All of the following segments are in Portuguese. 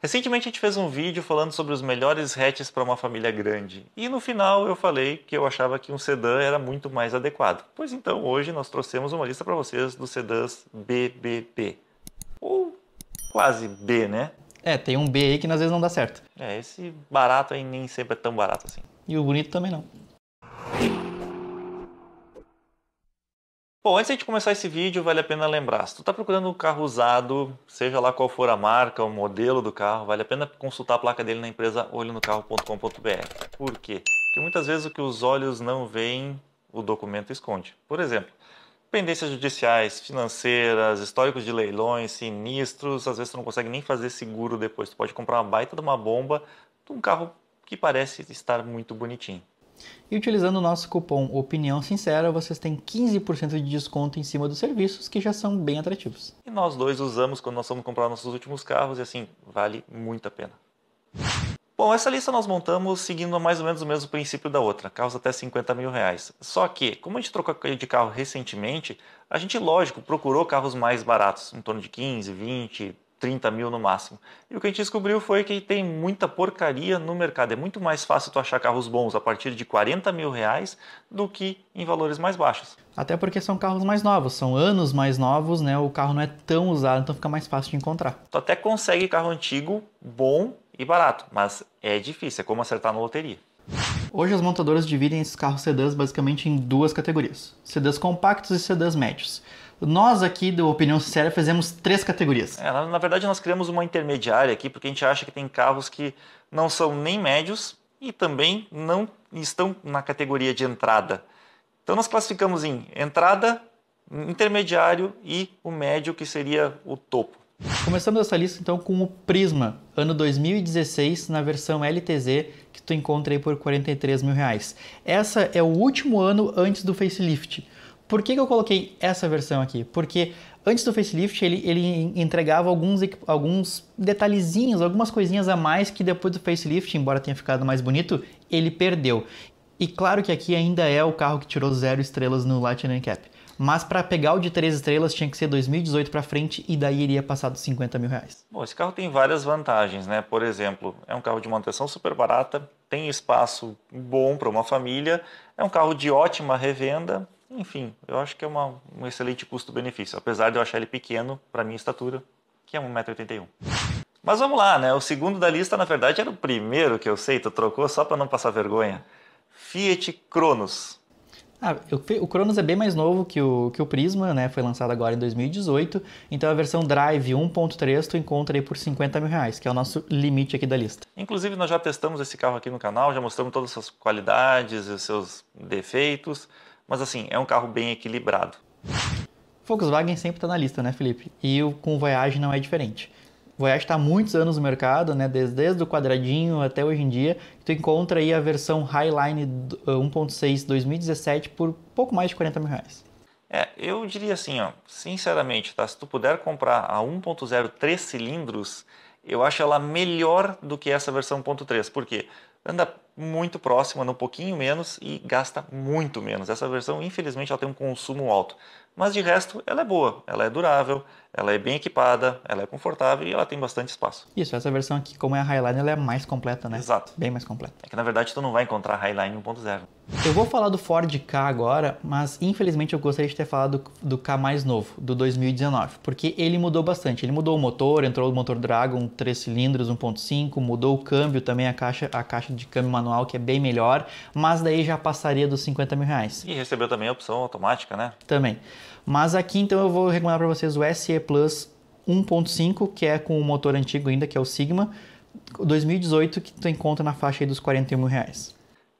Recentemente a gente fez um vídeo falando sobre os melhores hatches para uma família grande e no final eu falei que eu achava que um sedã era muito mais adequado. Pois então hoje nós trouxemos uma lista para vocês dos sedãs BBB. Ou quase B, né? É, tem um B aí que às vezes não dá certo. É, esse barato aí nem sempre é tão barato assim. E o bonito também não. Bom, antes de começar esse vídeo, vale a pena lembrar, se tu está procurando um carro usado, seja lá qual for a marca, o modelo do carro, vale a pena consultar a placa dele na empresa olhonocarro.com.br. Por quê? Porque muitas vezes o que os olhos não veem, o documento esconde. Por exemplo, pendências judiciais, financeiras, históricos de leilões, sinistros, às vezes tu não consegue nem fazer seguro depois, tu pode comprar uma baita de uma bomba de um carro que parece estar muito bonitinho. E utilizando o nosso cupom Opinião Sincera, vocês têm 15% de desconto em cima dos serviços que já são bem atrativos. E nós dois usamos quando nós fomos comprar nossos últimos carros e assim, vale muito a pena. Bom, essa lista nós montamos seguindo mais ou menos o mesmo princípio da outra, carros até 50 mil reais. Só que, como a gente trocou de carro recentemente, a gente, lógico, procurou carros mais baratos, em torno de 15, 20, 30 mil no máximo. E o que a gente descobriu foi que tem muita porcaria no mercado. É muito mais fácil tu achar carros bons a partir de 40 mil reais do que em valores mais baixos. Até porque são carros mais novos, são anos mais novos, né? O carro não é tão usado, então fica mais fácil de encontrar. Tu até consegue carro antigo, bom e barato, mas é difícil, é como acertar na loteria. Hoje as montadoras dividem esses carros sedãs basicamente em duas categorias: sedãs compactos e sedãs médios. Nós aqui do Opinião Sincera fizemos três categorias. É, na, na, verdade, nós criamos uma intermediária aqui, porque a gente acha que tem carros que não são nem médios e também não estão na categoria de entrada. Então, nós classificamos em entrada, intermediário e o médio, que seria o topo. Começamos essa lista então com o Prisma, ano 2016, na versão LTZ, que tu encontra aí por 43 mil reais. Essa é o último ano antes do facelift. Por que, que eu coloquei essa versão aqui? Porque antes do facelift ele, ele entregava alguns, alguns detalhezinhos, algumas coisinhas a mais que depois do facelift, embora tenha ficado mais bonito, ele perdeu. E claro que aqui ainda é o carro que tirou zero estrelas no Lightning Cap. Mas para pegar o de três estrelas tinha que ser 2018 para frente e daí iria passar dos 50 mil reais. Bom, esse carro tem várias vantagens, né? Por exemplo, é um carro de manutenção super barata, tem espaço bom para uma família, é um carro de ótima revenda, enfim, eu acho que é uma, um excelente custo-benefício, apesar de eu achar ele pequeno para minha estatura, que é 1,81m. Mas vamos lá, né? O segundo da lista, na verdade, era o primeiro que eu sei, tu trocou só para não passar vergonha. Fiat Cronos. Ah, o Cronos é bem mais novo que o, que o Prisma, né? Foi lançado agora em 2018. Então a versão Drive 1.3 tu encontra aí por 50 mil reais, que é o nosso limite aqui da lista. Inclusive nós já testamos esse carro aqui no canal, já mostramos todas as suas qualidades e seus defeitos. Mas assim, é um carro bem equilibrado. Volkswagen sempre está na lista, né, Felipe? E o, com o Voyage não é diferente. O Voyage está há muitos anos no mercado, né? Desde, desde o quadradinho até hoje em dia. Tu encontra aí a versão Highline 1.6 2017 eh, por pouco mais de 40 mil reais. É, eu diria assim, ó, sinceramente, tá? Se tu puder comprar a 1.0 3 cilindros, eu acho ela melhor do que essa versão 1.3. Por quê? Anda muito próxima, um pouquinho menos e gasta muito menos. Essa versão, infelizmente, ela tem um consumo alto, mas de resto, ela é boa, ela é durável, ela é bem equipada, ela é confortável e ela tem bastante espaço. Isso, essa versão aqui, como é a Highline, ela é mais completa, né? Exato. Bem mais completa. É que na verdade tu não vai encontrar a Highline 1.0. Eu vou falar do Ford K agora, mas infelizmente eu gostaria de ter falado do K mais novo, do 2019, porque ele mudou bastante. Ele mudou o motor, entrou o motor Dragon 3 cilindros 1.5, mudou o câmbio também, a caixa, a caixa de câmbio manual que é bem melhor, mas daí já passaria dos 50 mil reais. E recebeu também a opção automática, né? Também. Mas aqui então eu vou recomendar para vocês o SE Plus 1.5, que é com o motor antigo ainda, que é o Sigma 2018, que tu encontra na faixa dos 41 mil reais.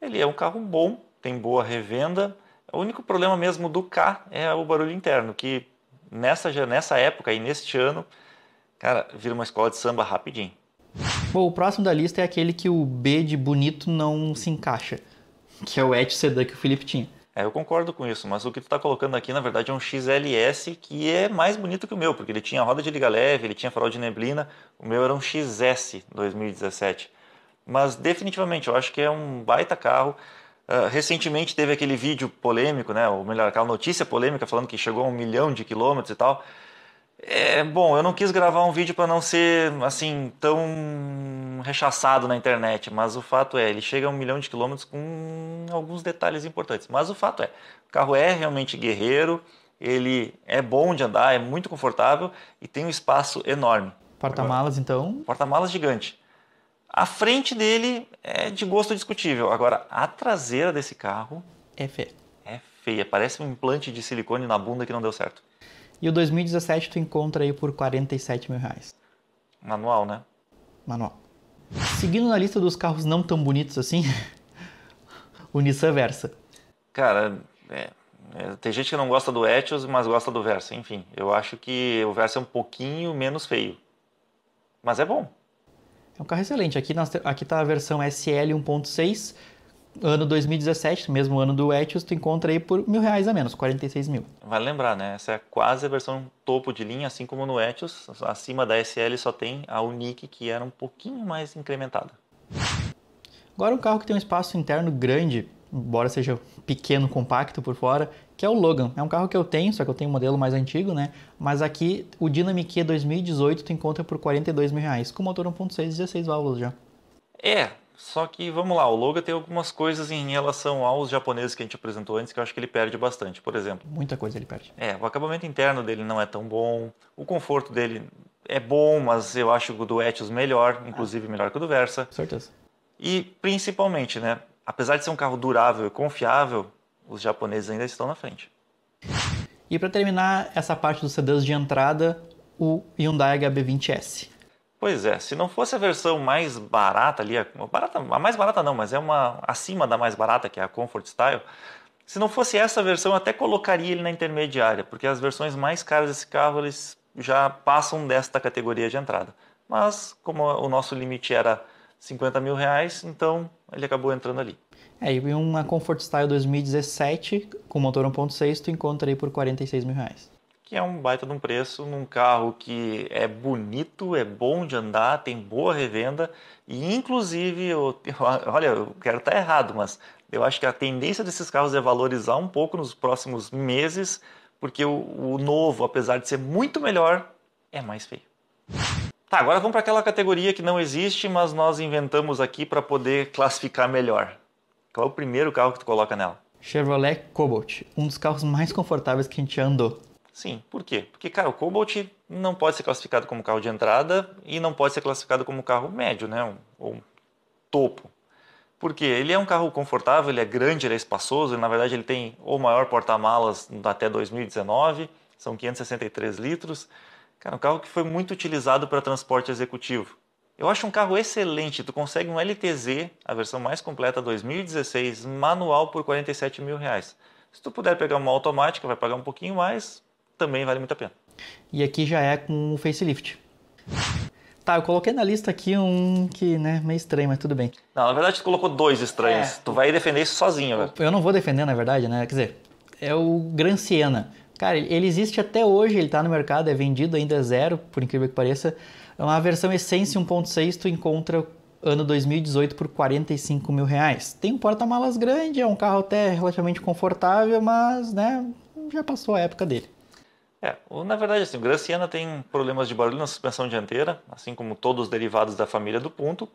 Ele é um carro bom, tem boa revenda. O único problema mesmo do K é o barulho interno, que nessa, nessa época e neste ano, cara, vira uma escola de samba rapidinho. Bom, o próximo da lista é aquele que o B de bonito não se encaixa, que é o Etch Sedan que o Felipe tinha. É, eu concordo com isso, mas o que tu está colocando aqui, na verdade, é um XLS que é mais bonito que o meu, porque ele tinha roda de liga leve, ele tinha farol de neblina, o meu era um XS 2017. Mas definitivamente, eu acho que é um baita carro. Uh, recentemente teve aquele vídeo polêmico, né, ou melhor, aquela notícia polêmica falando que chegou a um milhão de quilômetros e tal. É, bom, eu não quis gravar um vídeo para não ser assim tão rechaçado na internet, mas o fato é, ele chega a um milhão de quilômetros com alguns detalhes importantes. Mas o fato é, o carro é realmente guerreiro, ele é bom de andar, é muito confortável e tem um espaço enorme. Porta-malas, então? Porta-malas gigante. A frente dele é de gosto discutível. Agora, a traseira desse carro. É feia. É feia. Parece um implante de silicone na bunda que não deu certo. E o 2017 tu encontra aí por 47 mil reais. Manual, né? Manual. Seguindo na lista dos carros não tão bonitos assim, o Nissan Versa. Cara, é, é, tem gente que não gosta do Etios, mas gosta do Versa. Enfim, eu acho que o Versa é um pouquinho menos feio. Mas é bom. É um carro excelente. Aqui, nós, aqui tá a versão SL 1.6 ano 2017, mesmo ano do Etios, tu encontra aí por mil reais a menos, 46 mil. Vai lembrar, né? Essa é quase a versão topo de linha, assim como no Etios, acima da SL só tem a Unique, que era um pouquinho mais incrementada. Agora um carro que tem um espaço interno grande, embora seja pequeno, compacto por fora, que é o Logan. É um carro que eu tenho, só que eu tenho um modelo mais antigo, né? Mas aqui o Dynamic E 2018 tu encontra por 42 mil reais, com motor 1.6 16 válvulas já. É, só que, vamos lá, o Loga tem algumas coisas em relação aos japoneses que a gente apresentou antes que eu acho que ele perde bastante, por exemplo. Muita coisa ele perde. É, o acabamento interno dele não é tão bom, o conforto dele é bom, mas eu acho o do Etios melhor, inclusive ah. melhor que o do Versa. Certeza. E, principalmente, né, apesar de ser um carro durável e confiável, os japoneses ainda estão na frente. E para terminar essa parte dos sedãs de entrada, o Hyundai HB20S. Pois é, se não fosse a versão mais barata ali, a, barata, a mais barata não, mas é uma acima da mais barata, que é a Comfort Style, se não fosse essa versão, eu até colocaria ele na intermediária, porque as versões mais caras desse carro eles já passam desta categoria de entrada. Mas como o nosso limite era 50 mil reais, então ele acabou entrando ali. É, e uma Comfort Style 2017 com motor 1.6 tu encontra aí por 46 mil reais que é um baita de um preço num carro que é bonito, é bom de andar, tem boa revenda e inclusive, eu, olha, eu quero estar errado, mas eu acho que a tendência desses carros é valorizar um pouco nos próximos meses, porque o, o novo, apesar de ser muito melhor, é mais feio. Tá, agora vamos para aquela categoria que não existe, mas nós inventamos aqui para poder classificar melhor. Qual é o primeiro carro que tu coloca nela? Chevrolet Cobalt, um dos carros mais confortáveis que a gente andou. Sim, por quê? Porque, cara, o Cobalt não pode ser classificado como carro de entrada e não pode ser classificado como carro médio, né? Ou topo. Porque ele é um carro confortável, ele é grande, ele é espaçoso, ele, na verdade ele tem o maior porta-malas até 2019, são 563 litros. Cara, um carro que foi muito utilizado para transporte executivo. Eu acho um carro excelente, tu consegue um LTZ, a versão mais completa 2016, manual por 47 mil reais. Se tu puder pegar uma automática, vai pagar um pouquinho mais, também vale muito a pena. E aqui já é com o facelift. Tá, eu coloquei na lista aqui um que, né, meio estranho, mas tudo bem. Não, na verdade tu colocou dois estranhos. É. Tu vai defender isso sozinho, velho. Eu não vou defender, na verdade, né? Quer dizer, é o Gran Siena. Cara, ele existe até hoje, ele tá no mercado, é vendido ainda é zero, por incrível que pareça. É uma versão Essence 1.6, tu encontra ano 2018 por 45 mil reais. Tem um porta-malas grande, é um carro até relativamente confortável, mas, né, já passou a época dele. É, na verdade, assim, o Graciana tem problemas de barulho na suspensão dianteira, assim como todos os derivados da família do Punto.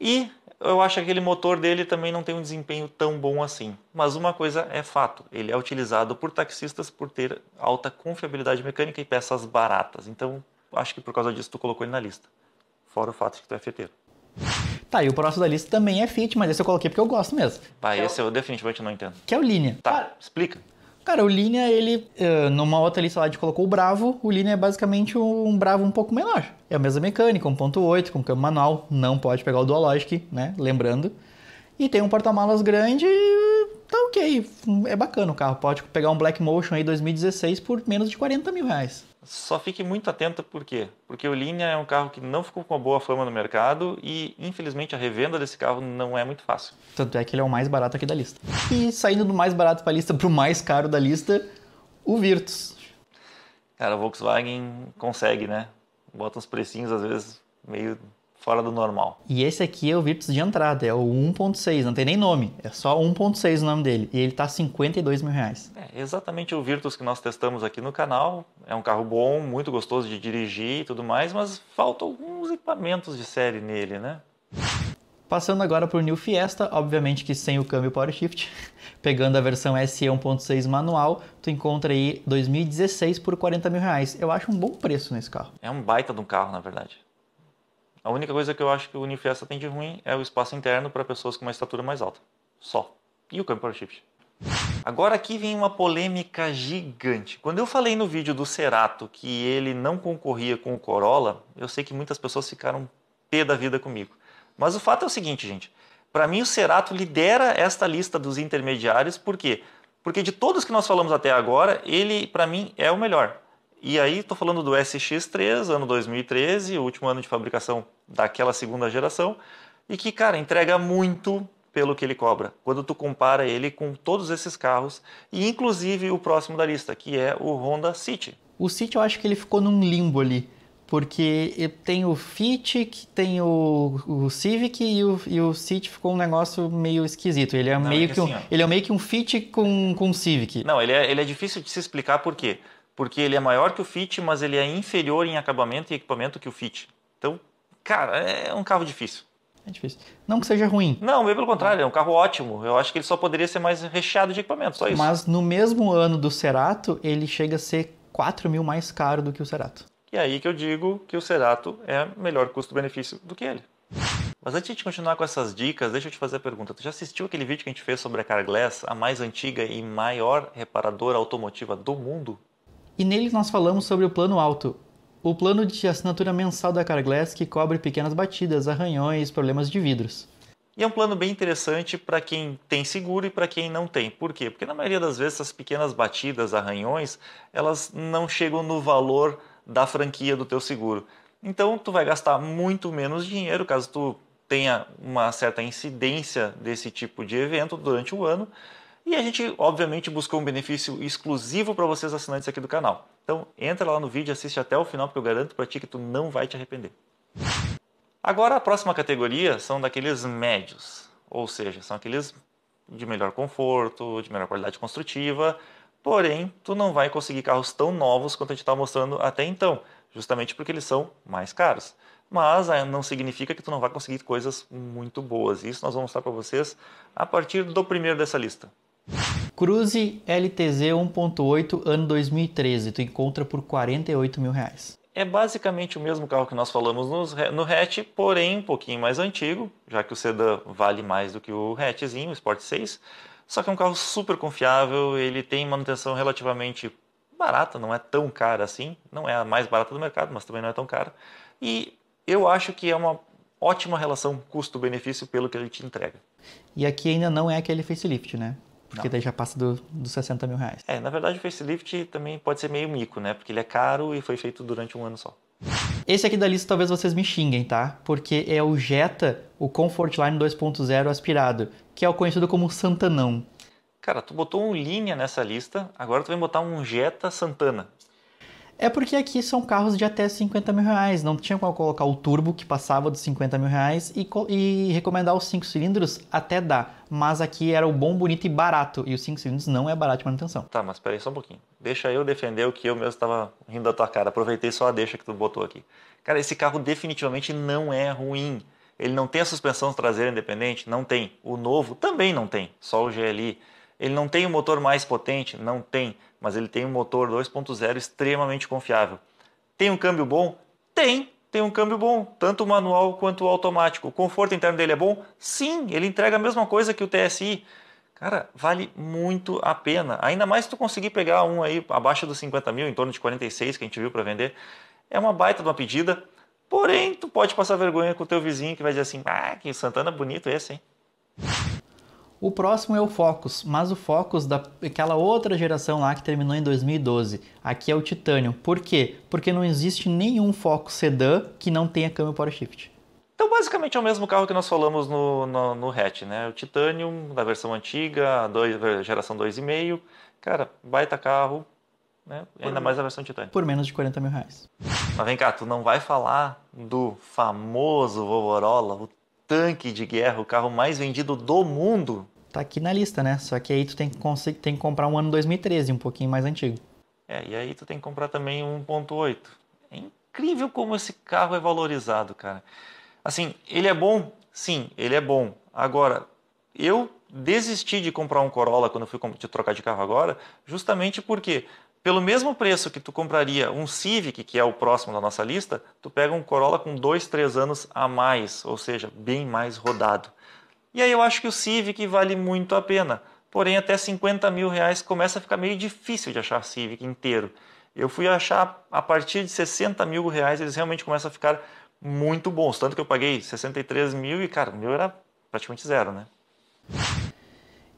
E eu acho que aquele motor dele também não tem um desempenho tão bom assim. Mas uma coisa é fato, ele é utilizado por taxistas por ter alta confiabilidade mecânica e peças baratas. Então, acho que por causa disso tu colocou ele na lista. Fora o fato de que tu é feteiro. Tá, e o próximo da lista também é Fit, mas esse eu coloquei porque eu gosto mesmo. Vai, esse eu definitivamente não entendo. Que é o Linha. Tá, explica. Cara, o Linha, é ele, é, numa outra lista lá de colocou o Bravo, o Linha é basicamente um Bravo um pouco menor. É a mesma mecânica, 1.8, com câmbio manual, não pode pegar o Dualogic, né? Lembrando. E tem um porta-malas grande e tá ok, é bacana o carro. Pode pegar um Black Motion aí 2016 por menos de 40 mil reais. Só fique muito atento por quê? Porque o Linea é um carro que não ficou com uma boa fama no mercado e, infelizmente, a revenda desse carro não é muito fácil. Tanto é que ele é o mais barato aqui da lista. E saindo do mais barato para a lista para o mais caro da lista, o Virtus. Cara, a Volkswagen consegue, né? Bota uns precinhos, às vezes, meio fora do normal. E esse aqui é o Virtus de entrada, é o 1.6, não tem nem nome, é só 1.6 o nome dele. E ele tá 52 mil reais. É exatamente o Virtus que nós testamos aqui no canal. É um carro bom, muito gostoso de dirigir e tudo mais, mas faltam alguns equipamentos de série nele, né? Passando agora para o New Fiesta, obviamente que sem o câmbio Power Shift, pegando a versão SE 1.6 manual, tu encontra aí 2016 por 40 mil reais. Eu acho um bom preço nesse carro. É um baita de um carro, na verdade. A única coisa que eu acho que o Unifiesta tem de ruim é o espaço interno para pessoas com uma estatura mais alta. Só. E o campeonato para shift. Agora aqui vem uma polêmica gigante. Quando eu falei no vídeo do Cerato que ele não concorria com o Corolla, eu sei que muitas pessoas ficaram pé da vida comigo. Mas o fato é o seguinte, gente. Para mim o Cerato lidera esta lista dos intermediários, por quê? Porque de todos que nós falamos até agora, ele para mim é o melhor. E aí estou falando do SX3, ano 2013, o último ano de fabricação daquela segunda geração, e que, cara, entrega muito pelo que ele cobra. Quando tu compara ele com todos esses carros, e inclusive o próximo da lista, que é o Honda City. O City eu acho que ele ficou num limbo ali, porque tem o Fit, tem o, o Civic e o, e o City ficou um negócio meio esquisito. Ele é, Não, meio, é que, que assim, um, ele é meio que um Fit com, com Civic. Não, ele é, ele é difícil de se explicar por quê porque ele é maior que o Fit, mas ele é inferior em acabamento e equipamento que o Fit. Então, cara, é um carro difícil. É difícil. Não que seja ruim. Não, bem pelo contrário, é um carro ótimo. Eu acho que ele só poderia ser mais recheado de equipamento, só isso. Mas no mesmo ano do Cerato, ele chega a ser 4 mil mais caro do que o Cerato. E aí que eu digo que o Cerato é melhor custo-benefício do que ele. Mas antes de continuar com essas dicas, deixa eu te fazer a pergunta. Tu já assistiu aquele vídeo que a gente fez sobre a Carglass, a mais antiga e maior reparadora automotiva do mundo? e nele nós falamos sobre o plano alto, o plano de assinatura mensal da Carglass que cobre pequenas batidas, arranhões, problemas de vidros. E é um plano bem interessante para quem tem seguro e para quem não tem. Por quê? Porque na maioria das vezes essas pequenas batidas, arranhões, elas não chegam no valor da franquia do teu seguro. Então tu vai gastar muito menos dinheiro caso tu tenha uma certa incidência desse tipo de evento durante o ano e a gente, obviamente, buscou um benefício exclusivo para vocês assinantes aqui do canal. Então, entra lá no vídeo, assiste até o final, porque eu garanto para ti que tu não vai te arrepender. Agora, a próxima categoria são daqueles médios, ou seja, são aqueles de melhor conforto, de melhor qualidade construtiva, porém, tu não vai conseguir carros tão novos quanto a gente está mostrando até então, justamente porque eles são mais caros. Mas ah, não significa que tu não vai conseguir coisas muito boas. Isso nós vamos mostrar para vocês a partir do primeiro dessa lista. Cruze LTZ 1.8 ano 2013, tu encontra por 48 mil reais. É basicamente o mesmo carro que nós falamos no, hatch, porém um pouquinho mais antigo, já que o sedã vale mais do que o hatchzinho, o Sport 6. Só que é um carro super confiável, ele tem manutenção relativamente barata, não é tão cara assim, não é a mais barata do mercado, mas também não é tão cara. E eu acho que é uma ótima relação custo-benefício pelo que ele te entrega. E aqui ainda não é aquele facelift, né? Porque não. daí já passa dos do 60 mil reais. É, na verdade o facelift também pode ser meio mico, né? Porque ele é caro e foi feito durante um ano só. Esse aqui da lista talvez vocês me xinguem, tá? Porque é o Jetta, o Comfortline 2.0 aspirado, que é o conhecido como Santanão. Cara, tu botou um linha nessa lista, agora tu vai botar um Jetta Santana. É porque aqui são carros de até 50 mil reais, não tinha como colocar o turbo que passava dos 50 mil reais e, e recomendar os 5 cilindros até dá, mas aqui era o bom, bonito e barato, e os 5 cilindros não é barato de manutenção. Tá, mas peraí só um pouquinho, deixa eu defender o que eu mesmo estava rindo da tua cara, aproveitei só a deixa que tu botou aqui. Cara, esse carro definitivamente não é ruim, ele não tem a suspensão traseira independente? Não tem. O novo também não tem, só o GLI. Ele não tem o um motor mais potente? Não tem mas ele tem um motor 2.0 extremamente confiável. Tem um câmbio bom? Tem, tem um câmbio bom, tanto o manual quanto o automático. O conforto interno dele é bom? Sim, ele entrega a mesma coisa que o TSI. Cara, vale muito a pena. Ainda mais se tu conseguir pegar um aí abaixo dos 50 mil, em torno de 46 que a gente viu para vender. É uma baita de uma pedida. Porém, tu pode passar vergonha com o teu vizinho que vai dizer assim: ah, que Santana bonito esse, hein? O próximo é o Focus, mas o Focus daquela outra geração lá que terminou em 2012. Aqui é o Titanium. Por quê? Porque não existe nenhum Focus sedã que não tenha câmbio Power Shift. Então, basicamente é o mesmo carro que nós falamos no, no, no hatch, né? O Titanium, da versão antiga, dois, geração 2,5. Cara, baita carro, né? Ainda mais a versão Titanium. Por menos de 40 mil reais. Mas vem cá, tu não vai falar do famoso Vovorola, o tanque de guerra, o carro mais vendido do mundo? tá aqui na lista, né? Só que aí tu tem que, tem que comprar um ano 2013, um pouquinho mais antigo. É, e aí tu tem que comprar também um 1.8. É incrível como esse carro é valorizado, cara. Assim, ele é bom? Sim, ele é bom. Agora, eu desisti de comprar um Corolla quando fui de trocar de carro agora, justamente porque pelo mesmo preço que tu compraria um Civic, que é o próximo da nossa lista, tu pega um Corolla com 2, 3 anos a mais, ou seja, bem mais rodado. E aí eu acho que o Civic vale muito a pena. Porém, até 50 mil reais começa a ficar meio difícil de achar Civic inteiro. Eu fui achar a partir de 60 mil reais, eles realmente começam a ficar muito bons. Tanto que eu paguei 63 mil e, cara, o meu era praticamente zero, né?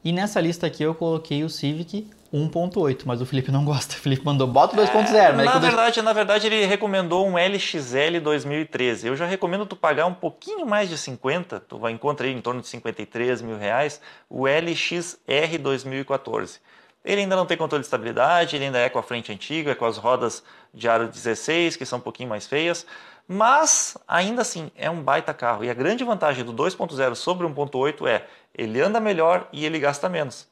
E nessa lista aqui eu coloquei o Civic 1.8, mas o Felipe não gosta. O Felipe mandou, bota 2.0. É, na, verdade, na verdade, ele recomendou um LXL 2013. Eu já recomendo tu pagar um pouquinho mais de 50, tu vai encontrar aí em torno de 53 mil reais, o LXR 2014. Ele ainda não tem controle de estabilidade, ele ainda é com a frente antiga, é com as rodas de aro 16, que são um pouquinho mais feias, mas ainda assim é um baita carro. E a grande vantagem do 2.0 sobre 1.8 é ele anda melhor e ele gasta menos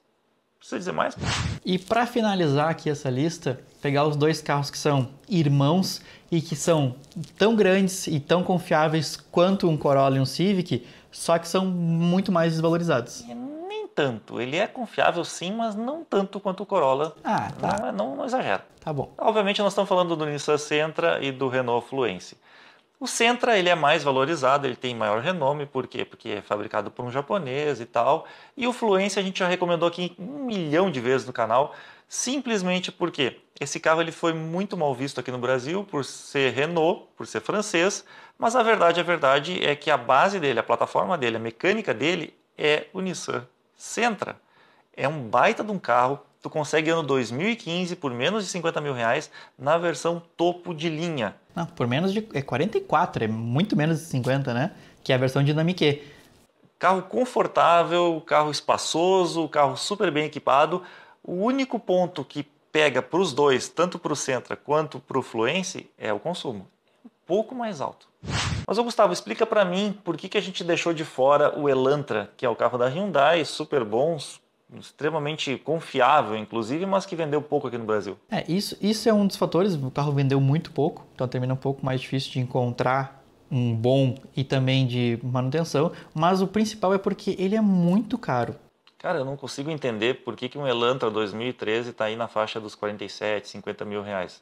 precisa dizer mais. E para finalizar aqui essa lista, pegar os dois carros que são irmãos e que são tão grandes e tão confiáveis quanto um Corolla e um Civic, só que são muito mais desvalorizados. Nem tanto. Ele é confiável sim, mas não tanto quanto o Corolla. Ah, tá. Não, é, não, não exagera. Tá bom. Obviamente nós estamos falando do Nissan Sentra e do Renault Fluence. O Sentra ele é mais valorizado, ele tem maior renome, por quê? Porque é fabricado por um japonês e tal. E o Fluence a gente já recomendou aqui um milhão de vezes no canal, simplesmente porque esse carro ele foi muito mal visto aqui no Brasil por ser Renault, por ser francês, mas a verdade, a verdade é que a base dele, a plataforma dele, a mecânica dele é o Nissan Sentra. É um baita de um carro tu consegue ano 2015 por menos de 50 mil reais na versão topo de linha. Não, por menos de é 44, é muito menos de 50, né? Que é a versão dinamique Carro confortável, carro espaçoso, carro super bem equipado. O único ponto que pega para os dois, tanto para o Sentra quanto para o Fluence, é o consumo. Um pouco mais alto. Mas, ô Gustavo, explica para mim por que, que a gente deixou de fora o Elantra, que é o carro da Hyundai, super bons, extremamente confiável, inclusive, mas que vendeu pouco aqui no Brasil. É, isso, isso é um dos fatores. O carro vendeu muito pouco, então termina um pouco mais difícil de encontrar um bom e também de manutenção, mas o principal é porque ele é muito caro. Cara, eu não consigo entender por que, que um Elantra 2013 está aí na faixa dos 47, 50 mil reais.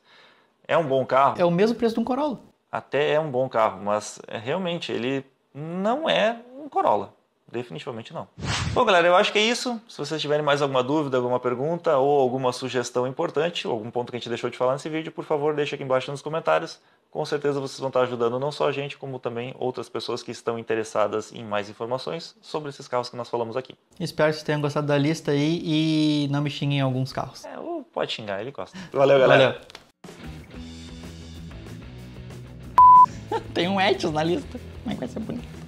É um bom carro? É o mesmo preço de um Corolla. Até é um bom carro, mas é, realmente ele não é um Corolla. Definitivamente não. Bom, galera, eu acho que é isso. Se vocês tiverem mais alguma dúvida, alguma pergunta ou alguma sugestão importante, algum ponto que a gente deixou de falar nesse vídeo, por favor, deixa aqui embaixo nos comentários. Com certeza vocês vão estar ajudando não só a gente, como também outras pessoas que estão interessadas em mais informações sobre esses carros que nós falamos aqui. Espero que vocês tenham gostado da lista aí e não me xinguem alguns carros. É, ou pode xingar, ele gosta. Valeu, galera. Valeu. Tem um Etios na lista. Como é que vai ser bonito?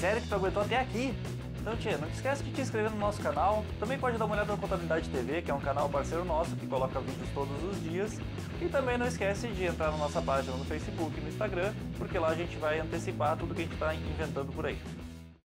Sério que tu aguentou até aqui? Então, tia, não esquece de te inscrever no nosso canal. Também pode dar uma olhada no Contabilidade TV, que é um canal parceiro nosso que coloca vídeos todos os dias. E também não esquece de entrar na nossa página no Facebook e no Instagram, porque lá a gente vai antecipar tudo que a gente está inventando por aí.